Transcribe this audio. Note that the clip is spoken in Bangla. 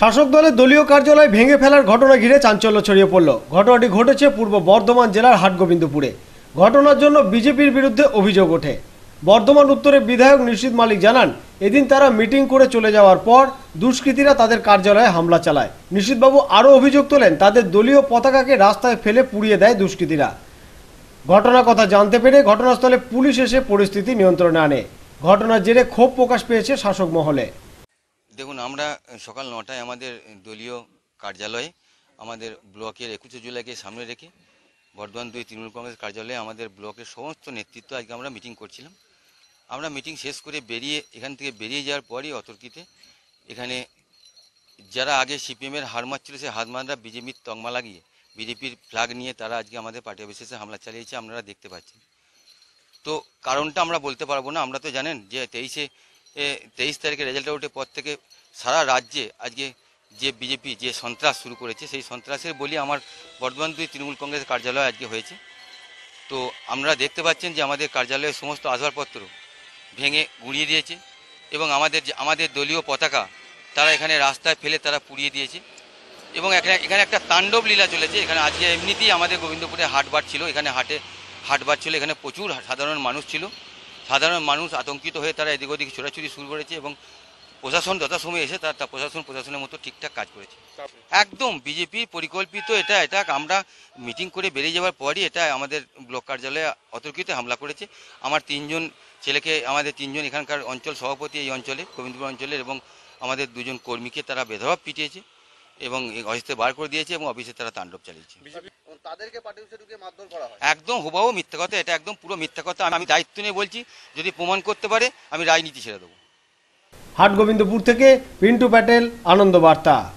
শাসক দলের দলীয় কার্যালয় ভেঙে ফেলার ঘটনা ঘিরে চাঞ্চল্য ছড়িয়ে পড়ল ঘটনাটি ঘটেছে পূর্ব বর্ধমান জেলার হাটগোবিন্দপুরে ঘটনার জন্য বিজেপির বিরুদ্ধে অভিযোগ ওঠে বর্ধমান উত্তরের বিধায়ক নিশ্চিত মালিক জানান এদিন তারা মিটিং করে চলে যাওয়ার পর দুষ্কৃতীরা তাদের কার্যালয়ে হামলা চালায় নিশ্চিতবাবু আরও অভিযোগ তোলেন তাদের দলীয় পতাকাকে রাস্তায় ফেলে পুড়িয়ে দেয় দুষ্কৃতীরা ঘটনা কথা জানতে পেরে ঘটনাস্থলে পুলিশ এসে পরিস্থিতি নিয়ন্ত্রণে আনে ঘটনার জেরে ক্ষোভ প্রকাশ পেয়েছে শাসক মহলে দেখুন আমরা সকাল নটায় আমাদের দলীয় কার্যালয়ে আমাদের ব্লকের একুশে জুলাইকে সামনে রেখে বর্ধমান দুই তৃণমূল কংগ্রেস কার্যালয়ে আমাদের ব্লকের সমস্ত নেতৃত্ব আজকে আমরা মিটিং করছিলাম আমরা মিটিং শেষ করে বেরিয়ে এখান থেকে বেরিয়ে যাওয়ার পরই অতর্কিতে এখানে যারা আগে সিপিএমের হার মারছিল সে হাতমানরা বিজেপির তংমা লাগিয়ে বিজেপির ফ্ল্যাগ নিয়ে তারা আজকে আমাদের পার্টি অফিসে হামলা চালিয়েছে আপনারা দেখতে পাচ্ছেন তো কারণটা আমরা বলতে পারবো না আমরা তো জানেন যে তেইশে তেইশ তারিখে রেজাল্ট আউটের পর থেকে সারা রাজ্যে আজকে যে বিজেপি যে সন্ত্রাস শুরু করেছে সেই সন্ত্রাসের বলি আমার বর্ধমান দুই তৃণমূল কংগ্রেস কার্যালয় আজকে হয়েছে তো আমরা দেখতে পাচ্ছেন যে আমাদের কার্যালয়ের সমস্ত আসবাবপত্র ভেঙে গুঁড়িয়ে দিয়েছে এবং আমাদের যে আমাদের দলীয় পতাকা তারা এখানে রাস্তায় ফেলে তারা পুড়িয়ে দিয়েছে এবং এখানে এখানে একটা তাণ্ডব লীলা চলেছে এখানে আজকে এমনিতেই আমাদের গোবিন্দপুরে হাটবার ছিল এখানে হাটে হাটবার ছিল এখানে প্রচুর সাধারণ মানুষ ছিল সাধারণ মানুষ আতঙ্কিত হয়ে তারা এদিক ওদিক ছোটাছুটি শুরু করেছে এবং প্রশাসন যথাসময়ে এসে তার প্রশাসন প্রশাসনের মতো ঠিকঠাক কাজ করেছে একদম বিজেপি পরিকল্পিত এটা এটা আমরা মিটিং করে বেরিয়ে যাওয়ার পরই এটা আমাদের ব্লক কার্যালয়ে অতর্কিত হামলা করেছে আমার তিনজন ছেলেকে আমাদের তিনজন এখানকার অঞ্চল সভাপতি এই অঞ্চলে গোবিন্দপুর অঞ্চলের এবং আমাদের দুজন কর্মীকে তারা বেধবাব পিটিয়েছে এবং অফিসে বার করে দিয়েছে এবং অফিসে তারা তাণ্ডব চালিয়েছে একদম হুবাহু মিথ্যা কথা এটা একদম পুরো মিথ্যা কথা আমি দায়িত্ব নিয়ে বলছি যদি প্রমাণ করতে পারে আমি রাজনীতি ছেড়ে দেবো হাটগোবিন্দপুর থেকে পিন্টু প্যাটেল আনন্দ বার্তা